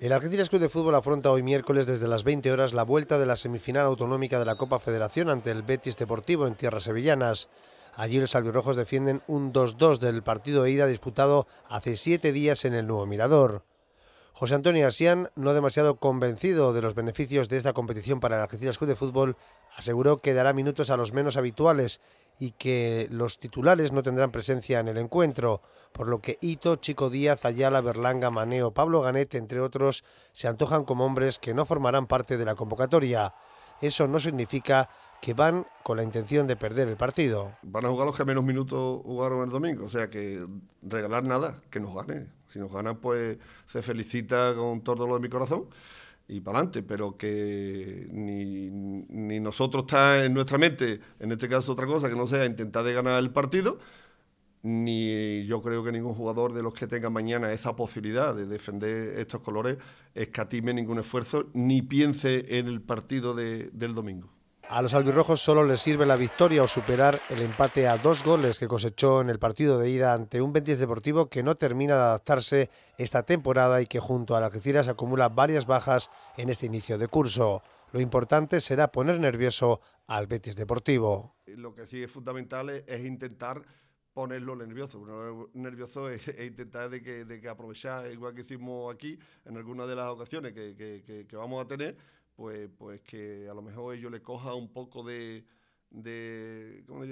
El Algeciras Club de Fútbol afronta hoy miércoles desde las 20 horas la vuelta de la semifinal autonómica de la Copa Federación ante el Betis Deportivo en tierras sevillanas. Allí los albirrojos defienden un 2-2 del partido de ida disputado hace siete días en el Nuevo Mirador. José Antonio Asián, no demasiado convencido de los beneficios de esta competición para el Algeciras Club de Fútbol, aseguró que dará minutos a los menos habituales y que los titulares no tendrán presencia en el encuentro, por lo que Ito, Chico Díaz, Ayala, Berlanga, Maneo, Pablo Ganet, entre otros, se antojan como hombres que no formarán parte de la convocatoria. Eso no significa que van con la intención de perder el partido. Van a jugar los que menos minutos jugaron el domingo, o sea que regalar nada, que nos gane. Si nos ganan, pues se felicita con todo lo de mi corazón y para adelante, pero que ni, nosotros está en nuestra mente, en este caso otra cosa que no sea intentar de ganar el partido, ni yo creo que ningún jugador de los que tenga mañana esa posibilidad de defender estos colores escatime ningún esfuerzo ni piense en el partido del domingo. A los albirrojos solo les sirve la victoria o superar el empate a dos goles que cosechó en el partido de ida ante un Betis Deportivo que no termina de adaptarse esta temporada y que junto a Algeciras acumula varias bajas en este inicio de curso. Lo importante será poner nervioso al Betis Deportivo. Lo que sí es fundamental es, intentar ponerlo nervioso. e nervioso es, intentar de que, aprovechar, igual que hicimos aquí, en alguna de las ocasiones que vamos a tener, pues, pues, que a lo mejor ellos le coja un poco de, ¿cómo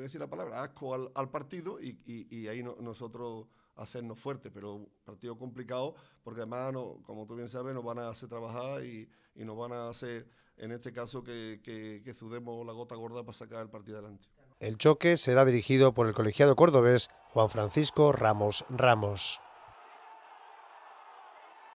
decir la palabra, asco al, partido y, y, ahí nosotros hacernos fuertes, pero partido complicado porque además, no, como tú bien sabes, nos van a hacer trabajar y, nos van a hacer, en este caso, que, que sudemos la gota gorda para sacar el partido adelante. El choque será dirigido por el colegiado cordobés Juan Francisco Ramos Ramos.